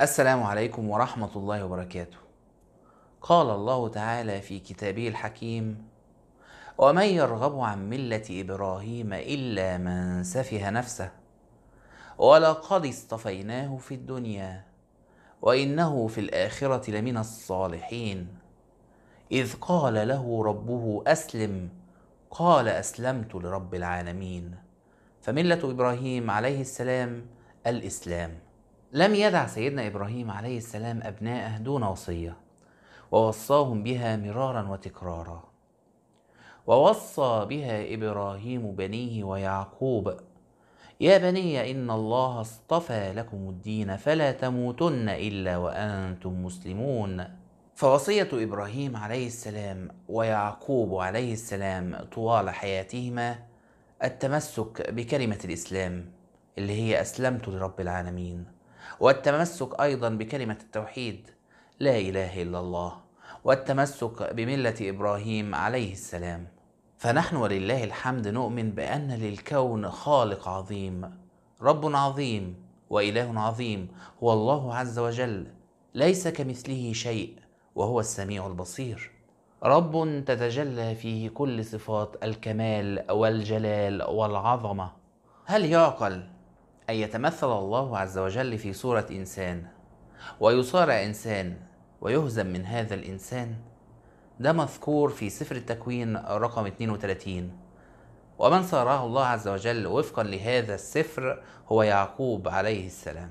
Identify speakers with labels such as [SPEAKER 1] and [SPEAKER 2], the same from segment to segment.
[SPEAKER 1] السلام عليكم ورحمة الله وبركاته. قال الله تعالى في كتابه الحكيم: "ومن يرغب عن ملة إبراهيم إلا من سفه نفسه ولقد اصطفيناه في الدنيا وإنه في الآخرة لمن الصالحين إذ قال له ربه أسلم قال أسلمت لرب العالمين" فملة إبراهيم عليه السلام الإسلام. لم يدع سيدنا إبراهيم عليه السلام أبناءه دون وصية ووصاهم بها مرارا وتكرارا ووصى بها إبراهيم بنيه ويعقوب يا بني إن الله اصطفى لكم الدين فلا تموتن إلا وأنتم مسلمون فوصية إبراهيم عليه السلام ويعقوب عليه السلام طوال حياتهما التمسك بكلمة الإسلام اللي هي أسلمت لرب العالمين والتمسك ايضا بكلمه التوحيد لا اله الا الله والتمسك بمله ابراهيم عليه السلام فنحن ولله الحمد نؤمن بان للكون خالق عظيم رب عظيم واله عظيم هو الله عز وجل ليس كمثله شيء وهو السميع البصير رب تتجلى فيه كل صفات الكمال والجلال والعظمه هل يعقل أن يتمثل الله عز وجل في صورة إنسان ويصارع إنسان ويهزم من هذا الإنسان ده مذكور في سفر التكوين رقم 32 ومن صارعه الله عز وجل وفقا لهذا السفر هو يعقوب عليه السلام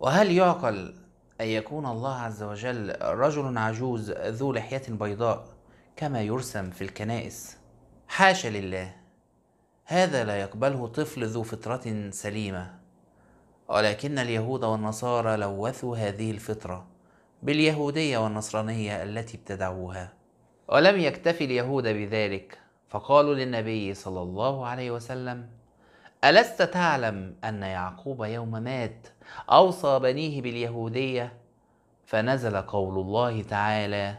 [SPEAKER 1] وهل يعقل أن يكون الله عز وجل رجل عجوز ذو لحية بيضاء كما يرسم في الكنائس حاشا لله هذا لا يقبله طفل ذو فطرة سليمة ولكن اليهود والنصارى لوثوا هذه الفطرة باليهودية والنصرانية التي ابتدعوها ولم يكتفي اليهود بذلك فقالوا للنبي صلى الله عليه وسلم ألست تعلم أن يعقوب يوم مات أوصى بنيه باليهودية فنزل قول الله تعالى